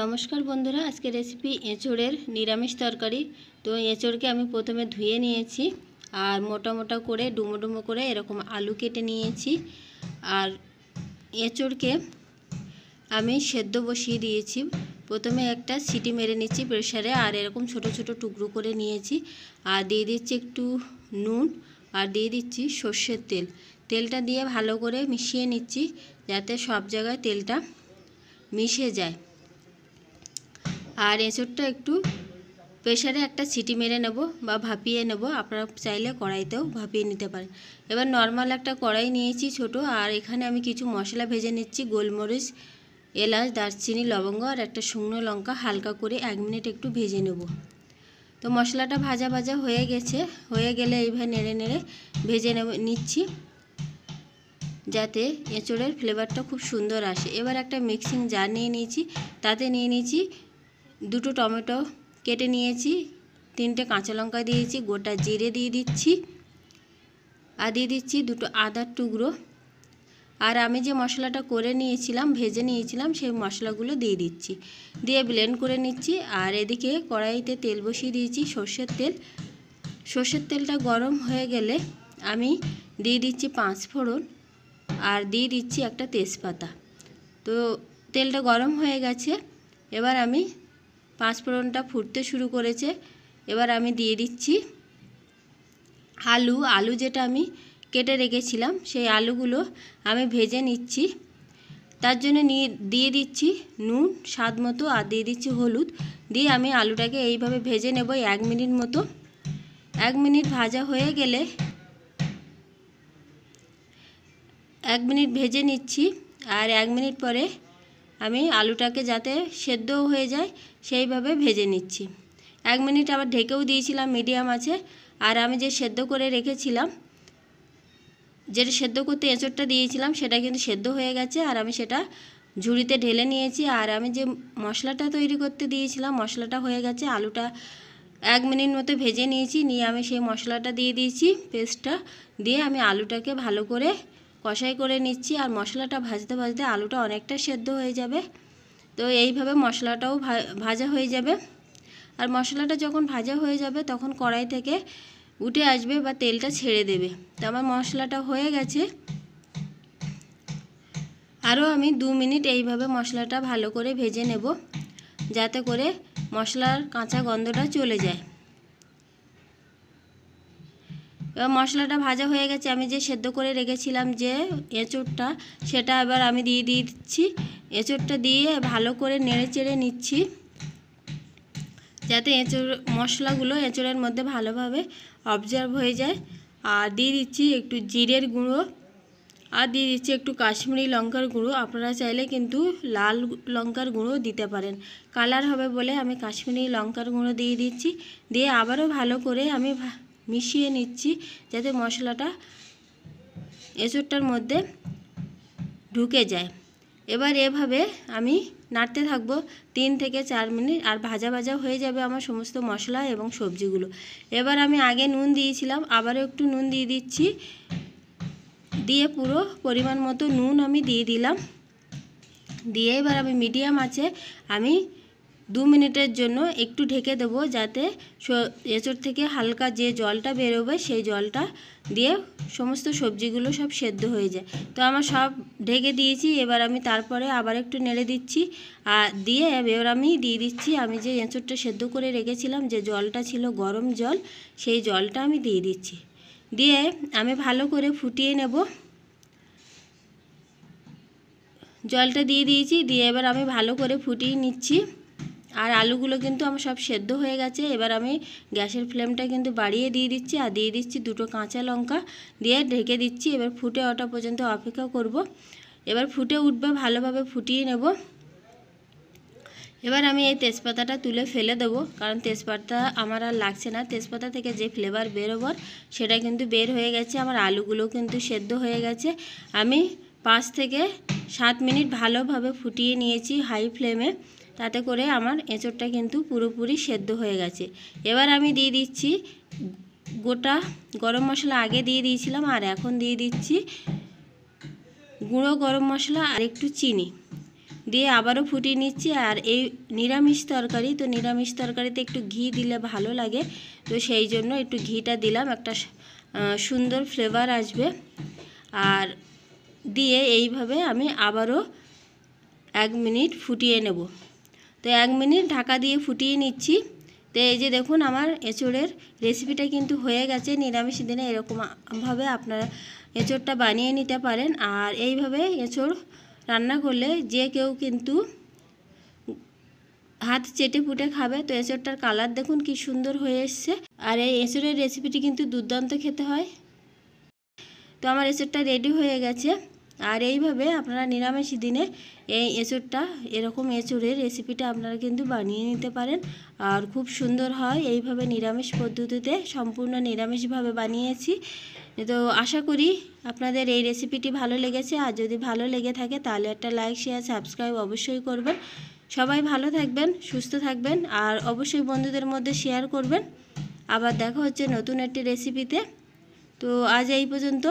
নমস্কার বন্ধুরা আজকে রেসিপি এঁচোড়ের নিরামিষ তরকারি তো এঁচোড়কে আমি প্রথমে ধুয়ে নিয়েছি আর মোটা মোটা করে ডুমো ডুমো করে এরকম আলু কেটে নিয়েছি আর এঁচোড়কে আমি সেদ্ধ বসিয়ে দিয়েছি প্রথমে একটা সিটি মেরে নিচ্ছি প্রেশারে আর এরকম ছোট ছোট টুকরো করে নিয়েছি আর দিয়ে দিচ্ছি একটু নুন আর দিয়ে দিচ্ছি সর্ষের তেল তেলটা দিয়ে ভালো করে মিশিয়ে নিচ্ছি যাতে সব জায়গায় তেলটা মিশে যায় আর এঁচড়টা একটু প্রেশারে একটা সিটি মেরে নেব বা ভাপিয়ে নেব আপনারা চাইলে কড়াইতেও ভাপিয়ে নিতে পারেন এবার নর্মাল একটা কড়াই নিয়েছি ছোট আর এখানে আমি কিছু মশলা ভেজে নিচ্ছি গোলমরিচ এলাচ দারচিনি লবঙ্গ আর একটা শুকনো লঙ্কা হালকা করে এক মিনিট একটু ভেজে নেব তো মশলাটা ভাজা ভাজা হয়ে গেছে হয়ে গেলে এইভাবে নেড়ে নেড়ে ভেজে নেব নিচ্ছি যাতে এঁচড়ের ফ্লেভারটা খুব সুন্দর আসে এবার একটা মিক্সিং জার নিয়ে নিয়েছি তাতে নিয়ে নিয়েছি দুটো টমেটো কেটে নিয়েছি তিনটে কাঁচা লঙ্কা দিয়েছি গোটা জিরে দিয়ে দিচ্ছি আর দিয়ে দিচ্ছি দুটো আদার টুকরো আর আমি যে মশলাটা করে নিয়েছিলাম ভেজে নিয়েছিলাম সেই মশলাগুলো দিয়ে দিচ্ছি দিয়ে ব্লেন্ড করে নিচ্ছি আর এদিকে কড়াইতে তেল বসিয়ে দিয়েছি সর্ষের তেল সর্ষের তেলটা গরম হয়ে গেলে আমি দিয়ে দিচ্ছি পাঁচ ফোড়ন আর দিয়ে দিচ্ছি একটা তেজপাতা তো তেলটা গরম হয়ে গেছে এবার আমি পাঁচফোড়নটা ফুটতে শুরু করেছে এবার আমি দিয়ে দিচ্ছি আলু আলু যেটা আমি কেটে রেখেছিলাম সেই আলুগুলো আমি ভেজে নিচ্ছি তার জন্য নিয়ে দিয়ে দিচ্ছি নুন স্বাদ মতো আর দিয়ে দিচ্ছি হলুদ দিয়ে আমি আলুটাকে এইভাবে ভেজে নেব এক মিনিট মতো এক মিনিট ভাজা হয়ে গেলে এক মিনিট ভেজে নিচ্ছি আর এক মিনিট পরে আমি আলুটাকে যাতে সেদ্ধও হয়ে যায় সেইভাবে ভেজে নিচ্ছি এক মিনিট আবার ঢেকেও দিয়েছিলাম মিডিয়াম আছে আর আমি যে সেদ্ধ করে রেখেছিলাম যেটা সেদ্ধ করতে এঁচড়টা দিয়েছিলাম সেটা কিন্তু সেদ্ধ হয়ে গেছে আর আমি সেটা ঝুড়িতে ঢেলে নিয়েছি আর আমি যে মশলাটা তৈরি করতে দিয়েছিলাম মশলাটা হয়ে গেছে আলুটা এক মিনিট মতো ভেজে নিয়েছি নিয়ে আমি সেই মশলাটা দিয়ে দিয়েছি পেস্টটা দিয়ে আমি আলুটাকে ভালো করে কষাই করে নিচ্ছি আর মশলাটা ভাজতে ভাজতে আলুটা অনেকটা সেদ্ধ হয়ে যাবে তো এইভাবে মশলাটাও ভাজা হয়ে যাবে আর মশলাটা যখন ভাজা হয়ে যাবে তখন কড়াই থেকে উঠে আসবে বা তেলটা ছেড়ে দেবে তো আমার মশলাটা হয়ে গেছে আরও আমি দু মিনিট এইভাবে মশলাটা ভালো করে ভেজে নেব যাতে করে মশলার কাঁচা গন্ধটা চলে যায় এবার মশলাটা ভাজা হয়ে গেছে আমি যে সেদ্ধ করে রেখেছিলাম যে এঁচোড়টা সেটা এবার আমি দিয়ে দিয়ে দিচ্ছি এঁচোড়টা দিয়ে ভালো করে নেড়ে চেড়ে নিচ্ছি যাতে এঁচোড় মশলাগুলো এঁচোড়ের মধ্যে ভালোভাবে অবজার্ভ হয়ে যায় আর দিয়ে দিচ্ছি একটু জিরের গুঁড়ো আর দিয়ে দিচ্ছি একটু কাশ্মীরি লঙ্কার গুঁড়ো আপনারা চাইলে কিন্তু লাল লঙ্কার গুঁড়ো দিতে পারেন কালার হবে বলে আমি কাশ্মীরি লঙ্কার গুঁড়ো দিয়ে দিচ্ছি দিয়ে আবারও ভালো করে আমি মিশিয়ে নিচ্ছি যাতে মশলাটা এঁচুরটার মধ্যে ঢুকে যায় এবার এভাবে আমি নাড়তে থাকবো তিন থেকে চার মিনিট আর ভাজা ভাজা হয়ে যাবে আমার সমস্ত মশলা এবং সবজিগুলো এবার আমি আগে নুন দিয়েছিলাম আবারও একটু নুন দিয়ে দিচ্ছি দিয়ে পুরো পরিমাণ মতো নুন আমি দিয়ে দিলাম দিয়ে এবার আমি মিডিয়াম আছে আমি দু মিনিটের জন্য একটু ঢেকে দেব যাতে এঁচড় থেকে হালকা যে জলটা বেরোবে সেই জলটা দিয়ে সমস্ত সবজিগুলো সব সেদ্ধ হয়ে যায় তো আমার সব ঢেকে দিয়েছি এবার আমি তারপরে আবার একটু নেড়ে দিচ্ছি আর দিয়ে এবার আমি দিয়ে দিচ্ছি আমি যে এঁচড়টা সেদ্ধ করে রেখেছিলাম যে জলটা ছিল গরম জল সেই জলটা আমি দিয়ে দিচ্ছি দিয়ে আমি ভালো করে ফুটিয়ে নেব জলটা দিয়ে দিয়েছি দিয়ে এবার আমি ভালো করে ফুটিয়ে নিচ্ছি আর আলুগুলো কিন্তু আমার সব সেদ্ধ হয়ে গেছে এবার আমি গ্যাসের ফ্লেমটা কিন্তু বাড়িয়ে দিয়ে দিচ্ছি আর দিয়ে দিচ্ছি দুটো কাঁচা লঙ্কা দিয়ে ঢেকে দিচ্ছি এবার ফুটে ওটা পর্যন্ত অপেক্ষা করব। এবার ফুটে উঠবে ভালোভাবে ফুটিয়ে নেব এবার আমি এই তেজপাতাটা তুলে ফেলে দেব কারণ তেজপাতা আমার আর লাগছে না তেজপাতা থেকে যে ফ্লেভার বেরোবার সেটা কিন্তু বের হয়ে গেছে আমার আলুগুলো কিন্তু সেদ্ধ হয়ে গেছে আমি পাঁচ থেকে সাত মিনিট ভালোভাবে ফুটিয়ে নিয়েছি হাই ফ্লেমে তাতে করে আমার এঁচড়টা কিন্তু পুরোপুরি সেদ্ধ হয়ে গেছে এবার আমি দিয়ে দিচ্ছি গোটা গরম মশলা আগে দিয়ে দিয়েছিলাম আর এখন দিয়ে দিচ্ছি গুঁড়ো গরম মশলা আর একটু চিনি দিয়ে আবারও ফুটিয়ে নিচ্ছি আর এই নিরামিষ তরকারি তো নিরামিষ তরকারিতে একটু ঘি দিলে ভালো লাগে তো সেই জন্য একটু ঘিটা দিলাম একটা সুন্দর ফ্লেভার আসবে আর দিয়ে এইভাবে আমি আবারও এক মিনিট ফুটিয়ে নেব তো এক মিনিট ঢাকা দিয়ে ফুটিয়ে নিচ্ছি তো এই যে দেখুন আমার এঁচোড়ের রেসিপিটা কিন্তু হয়ে গেছে নিরামিষ দিনে এরকমভাবে আপনারা এঁচোড়টা বানিয়ে নিতে পারেন আর এইভাবে এঁচোড় রান্না করলে যে কেউ কিন্তু হাত চেটে পুটে খাবে তো এঁচোড়টার কালার দেখুন কি সুন্দর হয়ে এসছে আর এই এঁচোড়ের রেসিপিটি কিন্তু দুর্দান্ত খেতে হয় তো আমার এঁচোড়টা রেডি হয়ে গেছে আর এইভাবে আপনারা নিরামিষ দিনে এই এঁচুরটা এরকম এঁচুরের রেসিপিটা আপনারা কিন্তু বানিয়ে নিতে পারেন আর খুব সুন্দর হয় এইভাবে নিরামিষ পদ্ধতিতে সম্পূর্ণ নিরামিষভাবে বানিয়েছি তো আশা করি আপনাদের এই রেসিপিটি ভালো লেগেছে আর যদি ভালো লেগে থাকে তাহলে একটা লাইক শেয়ার সাবস্ক্রাইব অবশ্যই করবেন সবাই ভালো থাকবেন সুস্থ থাকবেন আর অবশ্যই বন্ধুদের মধ্যে শেয়ার করবেন আবার দেখা হচ্ছে নতুন একটি রেসিপিতে তো আজ এই পর্যন্ত